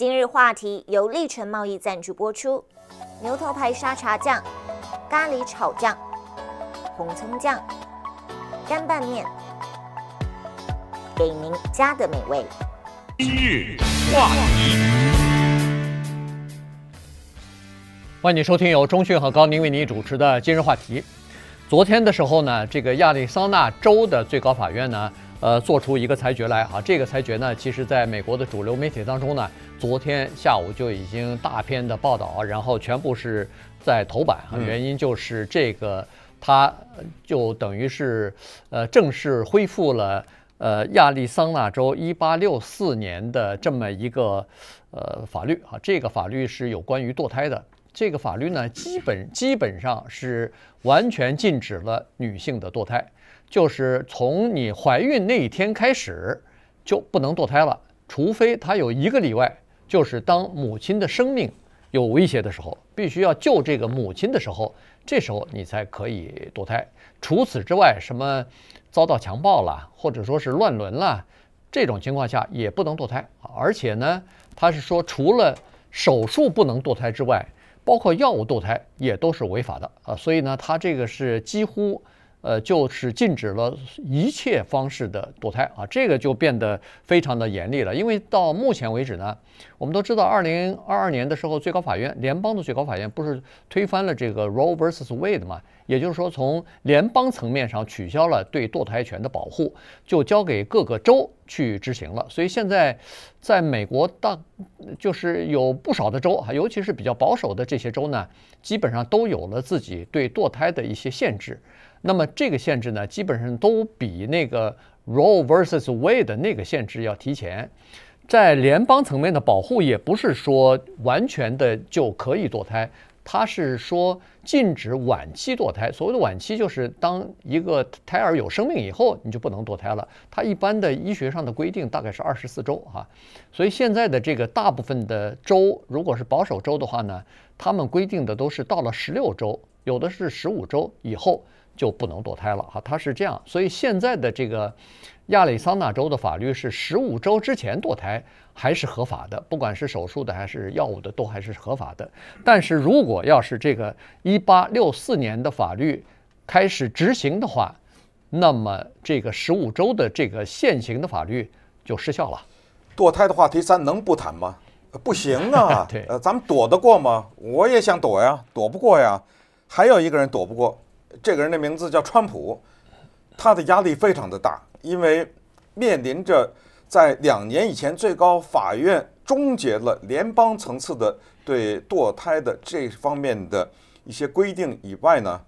今日话题由立成贸易赞助播出，牛头牌沙茶酱、咖喱炒酱、红葱酱、干拌面，给您家的美味。今日话题，欢迎收听由中讯和高宁为您主持的今日话题。昨天的时候呢，这个亚利桑那州的最高法院呢。呃，做出一个裁决来啊！这个裁决呢，其实在美国的主流媒体当中呢，昨天下午就已经大片的报道，然后全部是在头版啊。原因就是这个，它就等于是呃正式恢复了呃亚利桑那州一八六四年的这么一个呃法律啊。这个法律是有关于堕胎的，这个法律呢，基本基本上是完全禁止了女性的堕胎。就是从你怀孕那一天开始就不能堕胎了，除非他有一个例外，就是当母亲的生命有威胁的时候，必须要救这个母亲的时候，这时候你才可以堕胎。除此之外，什么遭到强暴了，或者说是乱伦了，这种情况下也不能堕胎。而且呢，他是说除了手术不能堕胎之外，包括药物堕胎也都是违法的啊。所以呢，他这个是几乎。呃，就是禁止了一切方式的堕胎啊，这个就变得非常的严厉了。因为到目前为止呢，我们都知道，二零二二年的时候，最高法院联邦的最高法院不是推翻了这个 Roe v. Wade 吗？也就是说，从联邦层面上取消了对堕胎权的保护，就交给各个州去执行了。所以现在，在美国，大，就是有不少的州啊，尤其是比较保守的这些州呢，基本上都有了自己对堕胎的一些限制。那么这个限制呢，基本上都比那个 Roe v.ersus Wade 的那个限制要提前。在联邦层面的保护也不是说完全的就可以堕胎。他是说禁止晚期堕胎，所谓的晚期就是当一个胎儿有生命以后，你就不能堕胎了。他一般的医学上的规定大概是二十四周啊，所以现在的这个大部分的州，如果是保守州的话呢，他们规定的都是到了十六周，有的是十五周以后。就不能堕胎了哈，它是这样，所以现在的这个亚利桑那州的法律是十五周之前堕胎还是合法的，不管是手术的还是药物的都还是合法的。但是如果要是这个一八六四年的法律开始执行的话，那么这个十五周的这个现行的法律就失效了。堕胎的话题咱能不谈吗？不行啊，对，呃，咱们躲得过吗？我也想躲呀，躲不过呀，还有一个人躲不过。这个人的名字叫川普，他的压力非常的大，因为面临着在两年以前最高法院终结了联邦层次的对堕胎的这方面的一些规定以外呢，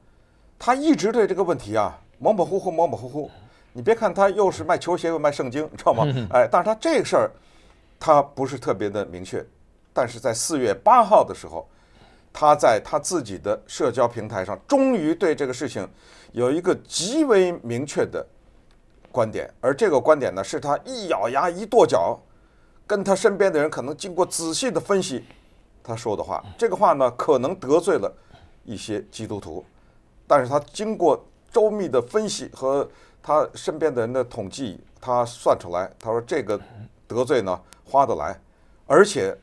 他一直对这个问题啊模模糊糊模模糊糊。你别看他又是卖球鞋又卖圣经，知道吗？哎，但是他这事儿他不是特别的明确。但是在四月八号的时候。他在他自己的社交平台上，终于对这个事情有一个极为明确的观点，而这个观点呢，是他一咬牙一跺脚，跟他身边的人可能经过仔细的分析，他说的话，这个话呢，可能得罪了一些基督徒，但是他经过周密的分析和他身边的人的统计，他算出来，他说这个得罪呢花得来，而且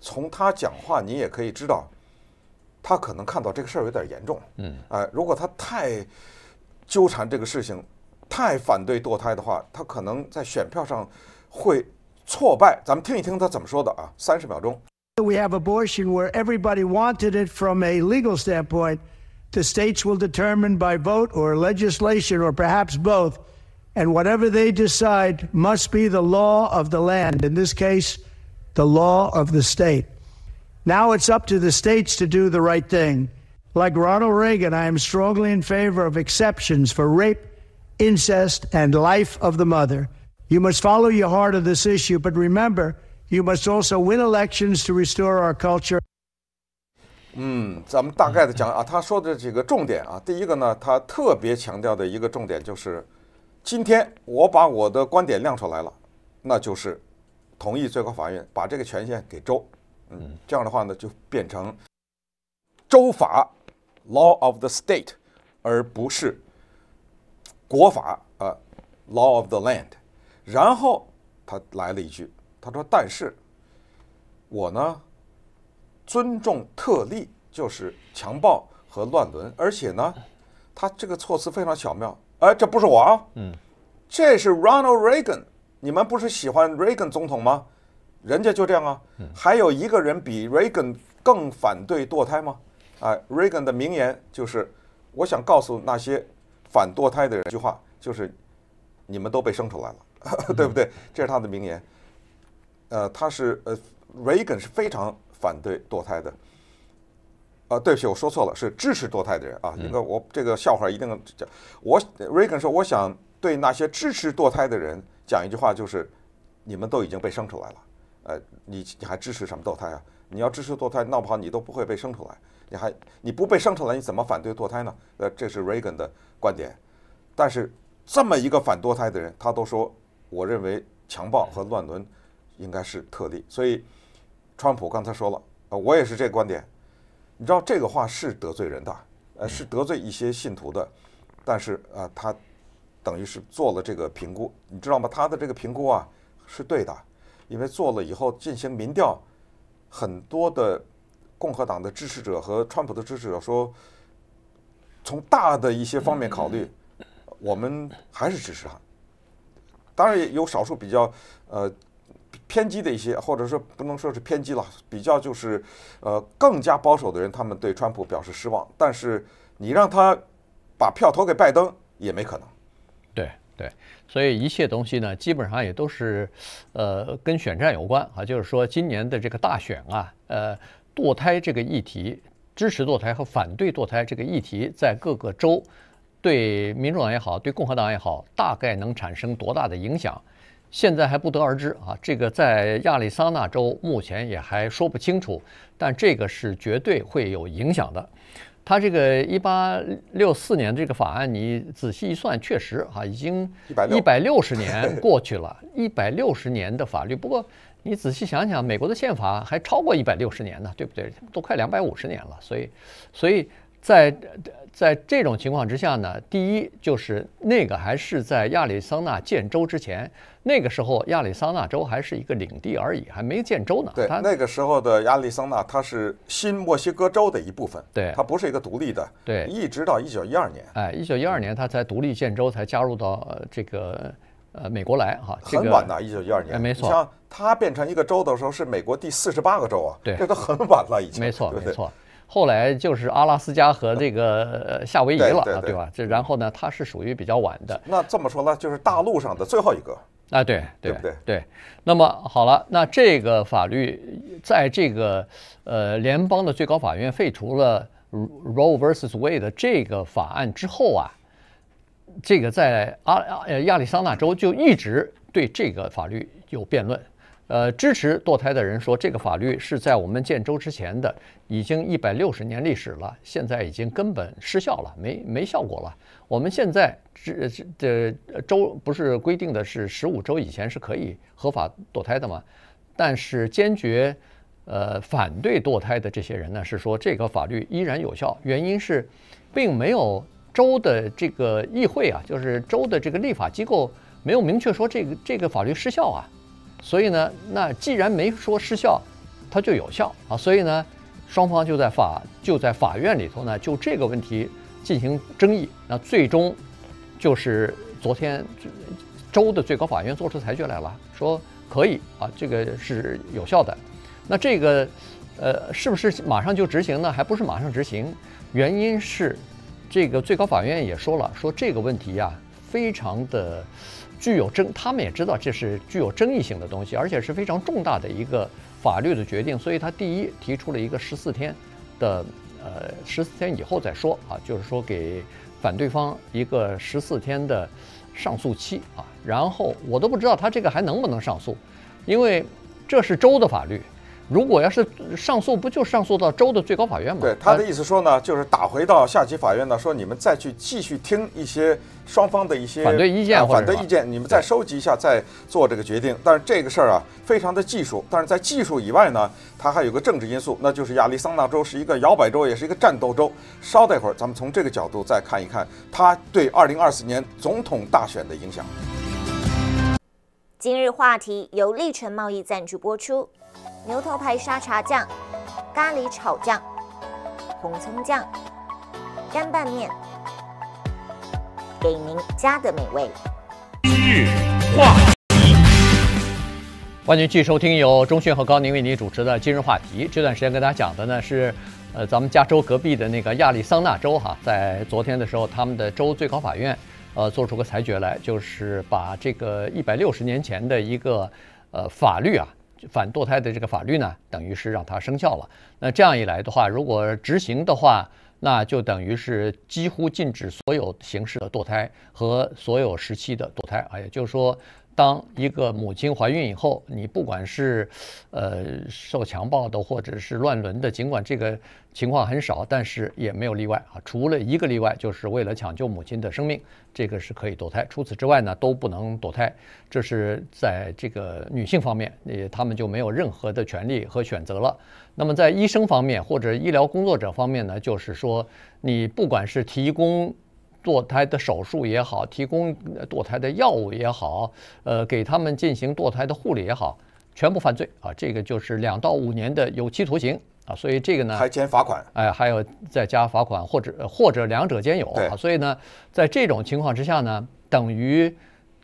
从他讲话，你也可以知道。We have abortion where everybody wanted it from a legal standpoint. The states will determine by vote or legislation or perhaps both. And whatever they decide must be the law of the land. In this case, the law of the state. Now it's up to the states to do the right thing. Like Ronald Reagan, I am strongly in favor of exceptions for rape, incest, and life of the mother. You must follow your heart on this issue, but remember, you must also win elections to restore our culture. 嗯，咱们大概的讲啊，他说的几个重点啊，第一个呢，他特别强调的一个重点就是，今天我把我的观点亮出来了，那就是同意最高法院把这个权限给州。嗯，这样的话呢，就变成州法 （law of the state），而不是国法（啊，law of the land）。然后他来了一句，他说：“但是我呢，尊重特例，就是强暴和乱伦。”而且呢，他这个措辞非常巧妙。哎，这不是我，嗯，这是 Ronald Reagan。你们不是喜欢 Reagan 总统吗？人家就这样啊，还有一个人比 Reagan 更反对堕胎吗？啊，Reagan 的名言就是：我想告诉那些反堕胎的人一句话，就是你们都被生出来了，对不对？这是他的名言。呃，他是呃，Reagan 是非常反对堕胎的。啊，对不起，我说错了，是支持堕胎的人啊。应该我这个笑话一定讲。我 Reagan 说，我想对那些支持堕胎的人讲一句话，就是你们都已经被生出来了。呃，你你还支持什么堕胎啊？你要支持堕胎，闹不好你都不会被生出来。你还你不被生出来，你怎么反对堕胎呢？呃，这是 Reagan 的观点，但是这么一个反堕胎的人，他都说我认为强暴和乱伦应该是特例。所以，川普刚才说了，呃，我也是这个观点。你知道这个话是得罪人的，呃，是得罪一些信徒的。但是啊，他等于是做了这个评估，你知道吗？他的这个评估啊是对的。因为做了以后进行民调，很多的共和党的支持者和川普的支持者说，从大的一些方面考虑，我们还是支持他。当然也有少数比较呃偏激的一些，或者说不能说是偏激了，比较就是呃更加保守的人，他们对川普表示失望。但是你让他把票投给拜登也没可能。对，所以一切东西呢，基本上也都是，呃，跟选战有关啊。就是说，今年的这个大选啊，呃，堕胎这个议题，支持堕胎和反对堕胎这个议题，在各个州，对民主党也好，对共和党也好，大概能产生多大的影响，现在还不得而知啊。这个在亚利桑那州目前也还说不清楚，但这个是绝对会有影响的。他这个一八六四年这个法案，你仔细一算，确实啊，已经一百六十年过去了，一百六十年的法律。不过你仔细想想，美国的宪法还超过一百六十年呢，对不对？都快两百五十年了，所以，所以在。在这种情况之下呢，第一就是那个还是在亚利桑那建州之前，那个时候亚利桑那州还是一个领地而已，还没建州呢。对，那个时候的亚利桑那它是新墨西哥州的一部分。对，它不是一个独立的。对，一直到一九一二年，哎，一九一二年它才独立建州，才加入到这个呃美国来哈。很晚的，一九一二年，没错。像它变成一个州的时候，是美国第四十八个州啊。对，这都很晚了，已经。没错，没错。后来就是阿拉斯加和这个夏威夷了，对吧？这然后呢，它是属于比较晚的。那这么说呢，就是大陆上的最后一个啊，对对对对。那么好了，那这个法律在这个呃联邦的最高法院废除了 Roe vs Wade 的这个法案之后啊，这个在阿亚利桑那州就一直对这个法律有辩论。呃，支持堕胎的人说，这个法律是在我们建州之前的，已经一百六十年历史了，现在已经根本失效了，没没效果了。我们现在这这州不是规定的是十五周以前是可以合法堕胎的吗？但是坚决呃反对堕胎的这些人呢，是说这个法律依然有效，原因是并没有州的这个议会啊，就是州的这个立法机构没有明确说这个这个法律失效啊。所以呢，那既然没说失效，它就有效啊。所以呢，双方就在法就在法院里头呢，就这个问题进行争议。那最终，就是昨天州的最高法院做出裁决来了，说可以啊，这个是有效的。那这个呃，是不是马上就执行呢？还不是马上执行。原因是这个最高法院也说了，说这个问题呀，非常的。具有争，他们也知道这是具有争议性的东西，而且是非常重大的一个法律的决定。所以他第一提出了一个十四天的，呃，十四天以后再说啊，就是说给反对方一个十四天的上诉期啊。然后我都不知道他这个还能不能上诉，因为这是州的法律。如果要是上诉，不就上诉到州的最高法院吗？对他的意思说呢，就是打回到下级法院呢，说你们再去继续听一些双方的一些反对意见反对意见，你们再收集一下，再做这个决定。但是这个事儿啊，非常的技术，但是在技术以外呢，它还有个政治因素，那就是亚利桑那州是一个摇摆州，也是一个战斗州。稍待会儿，咱们从这个角度再看一看它对二零二四年总统大选的影响。今日话题由立成贸易赞助播出。牛头牌沙茶酱、咖喱炒酱、红葱酱、干拌面，给您家的美味。今日话题，欢迎继续收听由钟讯和高宁为您主持的《今日话题》。这段时间跟大家讲的呢是，呃，咱们加州隔壁的那个亚利桑那州哈，在昨天的时候，他们的州最高法院呃做出个裁决来，就是把这个一百六十年前的一个呃法律啊。反堕胎的这个法律呢，等于是让它生效了。那这样一来的话，如果执行的话，那就等于是几乎禁止所有形式的堕胎和所有时期的堕胎啊，也就是说。当一个母亲怀孕以后，你不管是呃受强暴的或者是乱伦的，尽管这个情况很少，但是也没有例外啊。除了一个例外，就是为了抢救母亲的生命，这个是可以堕胎。除此之外呢，都不能堕胎。这是在这个女性方面，你她们就没有任何的权利和选择了。那么在医生方面或者医疗工作者方面呢，就是说你不管是提供。堕胎的手术也好，提供堕胎的药物也好，呃，给他们进行堕胎的护理也好，全部犯罪啊！这个就是两到五年的有期徒刑啊！所以这个呢，还兼罚款，哎，还有再加罚款，或者或者两者兼有啊！所以呢，在这种情况之下呢，等于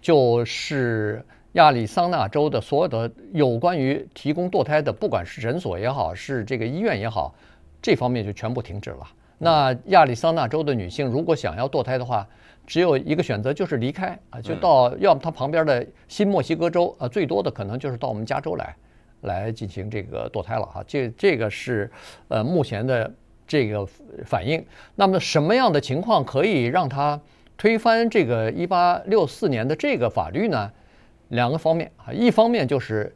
就是亚利桑那州的所有的有关于提供堕胎的，不管是诊所也好，是这个医院也好，这方面就全部停止了。那亚利桑那州的女性如果想要堕胎的话，只有一个选择，就是离开啊，就到要么她旁边的新墨西哥州啊，最多的可能就是到我们加州来，来进行这个堕胎了哈。这这个是呃目前的这个反应。那么什么样的情况可以让她推翻这个一八六四年的这个法律呢？两个方面啊，一方面就是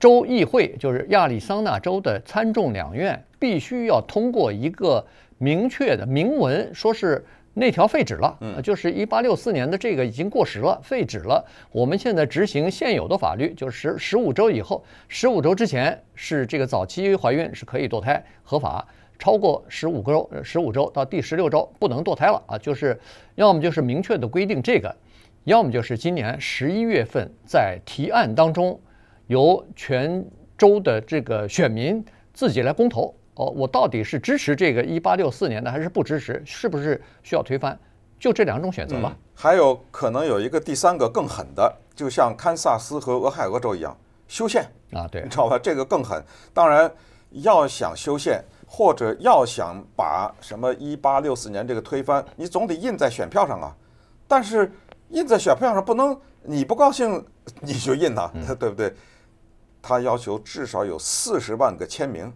州议会，就是亚利桑那州的参众两院必须要通过一个。明确的明文说是那条废止了，就是一八六四年的这个已经过时了，废止了。我们现在执行现有的法律，就是十五周以后，十五周之前是这个早期怀孕是可以堕胎合法，超过十五周，十五周到第十六周不能堕胎了啊。就是要么就是明确的规定这个，要么就是今年十一月份在提案当中由全州的这个选民自己来公投。哦，我到底是支持这个一八六四年的，还是不支持？是不是需要推翻？就这两种选择吧。还有可能有一个第三个更狠的，就像堪萨斯和俄亥俄州一样，修宪啊，对，你知道吧？这个更狠。当然，要想修宪，或者要想把什么一八六四年这个推翻，你总得印在选票上啊。但是印在选票上不能，你不高兴你就印它，对不对？他要求至少有四十万个签名。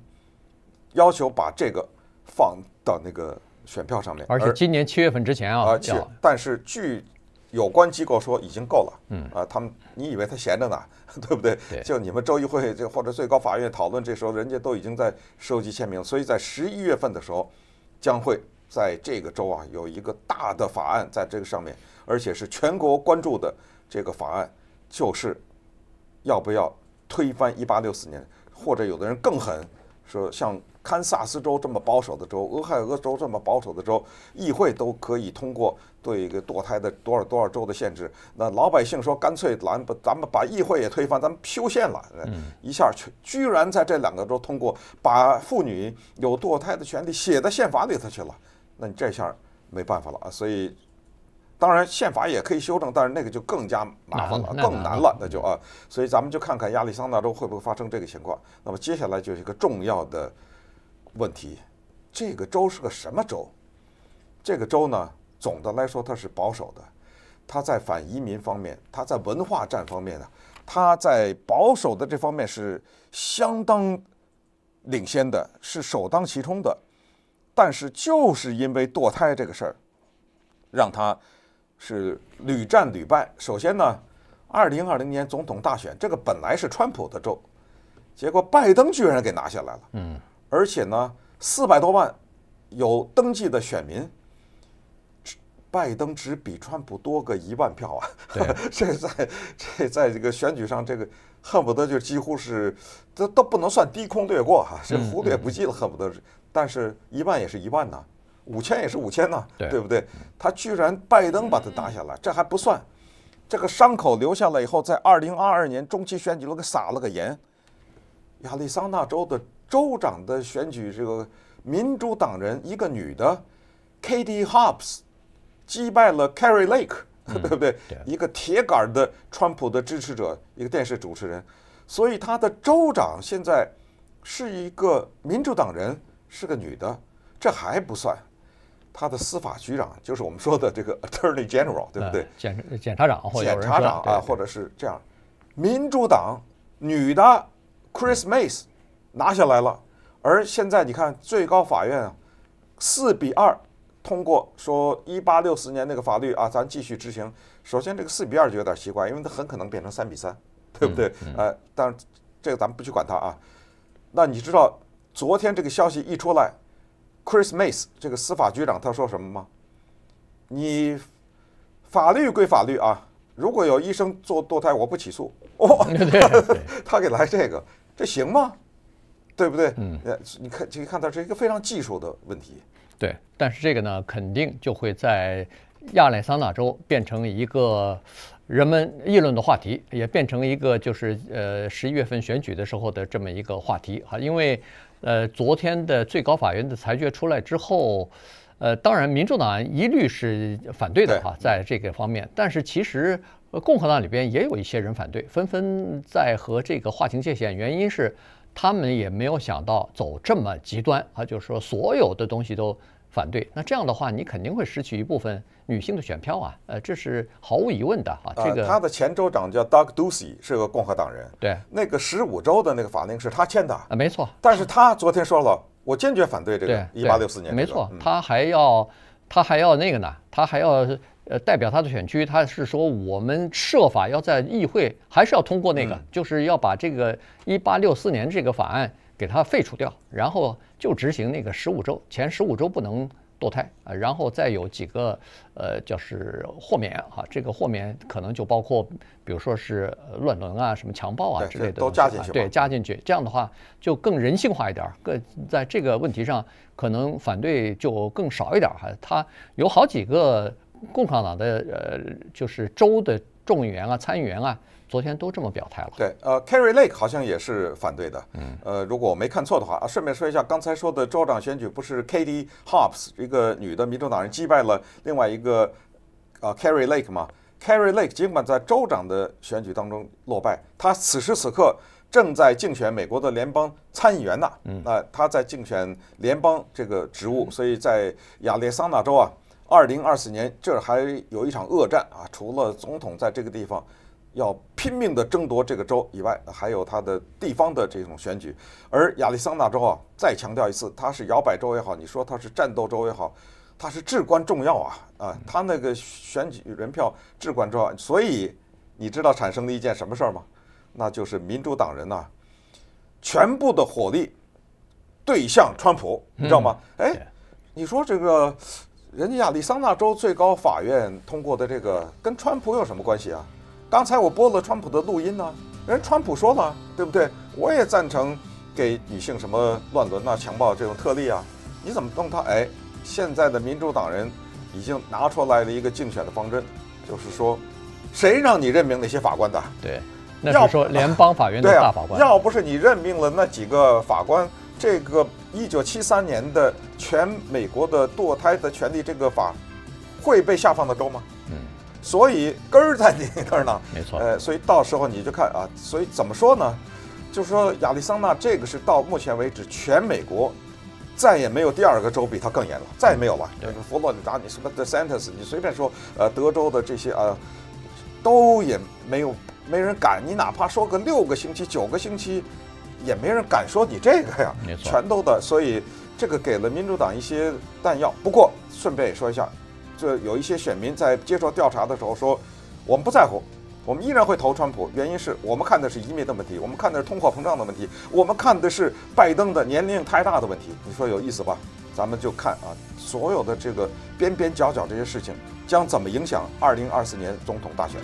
要求把这个放到那个选票上面，而且今年七月份之前啊，而且但是据有关机构说已经够了，嗯啊，他们你以为他闲着呢，对不对？就你们州议会这或者最高法院讨论，这时候人家都已经在收集签名，所以在十一月份的时候将会在这个州啊有一个大的法案在这个上面，而且是全国关注的这个法案，就是要不要推翻一八六四年，或者有的人更狠。说像堪萨斯州这么保守的州，俄亥俄州这么保守的州，议会都可以通过对一个堕胎的多少多少州的限制。那老百姓说，干脆咱把咱们把议会也推翻，咱们修宪了。嗯，一下居然在这两个州通过，把妇女有堕胎的权利写到宪法里头去了。那你这下没办法了啊，所以。当然，宪法也可以修正，但是那个就更加麻烦了，更难了。那就啊，所以咱们就看看亚利桑那州会不会发生这个情况。那么接下来就是一个重要的问题：这个州是个什么州？这个州呢，总的来说它是保守的，它在反移民方面，它在文化战方面呢，它在保守的这方面是相当领先的，是首当其冲的。但是就是因为堕胎这个事儿，让它。是屡战屡败。首先呢，二零二零年总统大选，这个本来是川普的州，结果拜登居然给拿下来了。嗯。而且呢，四百多万有登记的选民，拜登只比川普多个一万票啊。对。这在这在这个选举上，这个恨不得就几乎是，这都不能算低空掠过哈，这忽略不计了，恨不得是，但是一万也是一万呐。五千也是五千呢，对不对？他居然拜登把他打下来，这还不算。这个伤口留下来以后，在二零二二年中期选举中给撒了个盐。亚利桑那州的州长的选举，这个民主党人，一个女的，Katie Hobbs，击败了 Carrie Lake，对不对？一个铁杆的川普的支持者，一个电视主持人。所以他的州长现在是一个民主党人，是个女的，这还不算。他的司法局长 就是我们说的这个 attorney general，对不对？检检察长，检察长啊，或者是这样。民主党女的 Chris m a c e s 拿下来了。而现在你看最高法院啊，四比二通过说一八六四年那个法律啊，咱继续执行。首先这个四比二就有点奇怪，因为它很可能变成三比三，对不对？呃，但是这个咱们不去管它啊。那你知道昨天这个消息一出来？Chris m a c e s 这个司法局长他说什么吗？你法律归法律啊，如果有医生做堕胎，我不起诉。哦，他给来这个，这行吗？对不对？嗯，你看可看到是一个非常技术的问题。对，但是这个呢，肯定就会在亚利桑那州变成一个人们议论的话题，也变成一个就是呃十一月份选举的时候的这么一个话题。哈，因为。呃，昨天的最高法院的裁决出来之后，呃，当然，民主党一律是反对的哈，在这个方面，但是其实共和党里边也有一些人反对，纷纷在和这个划清界限，原因是他们也没有想到走这么极端啊，就是说所有的东西都。反对那这样的话，你肯定会失去一部分女性的选票啊，呃，这是毫无疑问的啊。这个他的前州长叫 Doug Ducey，是个共和党人。对，那个十五州的那个法令是他签的啊，没错。但是他昨天说了，我坚决反对这个一八六四年。没错，他还要他还要那个呢，他还要呃代表他的选区，他是说我们设法要在议会还是要通过那个，就是要把这个一八六四年这个法案。给它废除掉，然后就执行那个十五周，前十五周不能堕胎啊，然后再有几个呃，就是豁免哈，这个豁免可能就包括，比如说是乱伦啊、什么强暴啊之类的都加进去，对，加进去，这样的话就更人性化一点儿，更在这个问题上可能反对就更少一点哈。他有好几个共产党的呃，就是州的众议员啊、参议员啊。昨天都这么表态了，对，呃 c a r r y Lake 好像也是反对的，嗯，呃，如果我没看错的话，啊，顺便说一下，刚才说的州长选举不是 Katie Hobbs 一个女的民主党人击败了另外一个啊 c a r r y Lake 嘛 c a r r y Lake 尽管在州长的选举当中落败，他此时此刻正在竞选美国的联邦参议员嗯，那他在竞选联邦这个职务，所以在亚利桑那州啊，二零二四年这儿还有一场恶战啊，除了总统在这个地方。要拼命的争夺这个州以外，还有它的地方的这种选举。而亚利桑那州啊，再强调一次，它是摇摆州也好，你说它是战斗州也好，它是至关重要啊啊！它那个选举人票至关重要。所以你知道产生了一件什么事儿吗？那就是民主党人呐，全部的火力对向川普，你知道吗？哎，你说这个人家亚利桑那州最高法院通过的这个跟川普有什么关系啊？刚才我播了川普的录音呢，人川普说了，对不对？我也赞成给女性什么乱伦啊、强暴这种特例啊，你怎么弄他？哎，现在的民主党人已经拿出来了一个竞选的方针，就是说，谁让你任命那些法官的？对，那是说联邦法院的大法官。要不是你任命了那几个法官，这个一九七三年的全美国的堕胎的权利这个法会被下放到州吗？嗯。所以根儿在你那儿呢，没错。呃，所以到时候你就看啊，所以怎么说呢？就是说亚利桑那这个是到目前为止全美国再也没有第二个州比它更严了，再也没有了。对，佛罗里达你什么 The s a n t e r s 你随便说，呃，德州的这些啊，都也没有没人敢，你哪怕说个六个星期、九个星期，也没人敢说你这个呀，全都的。所以这个给了民主党一些弹药。不过顺便也说一下。是有一些选民在接受调查的时候说，我们不在乎，我们依然会投川普。原因是我们看的是移民的问题，我们看的是通货膨胀的问题，我们看的是拜登的年龄太大的问题。你说有意思吧？咱们就看啊，所有的这个边边角角这些事情将怎么影响二零二四年总统大选。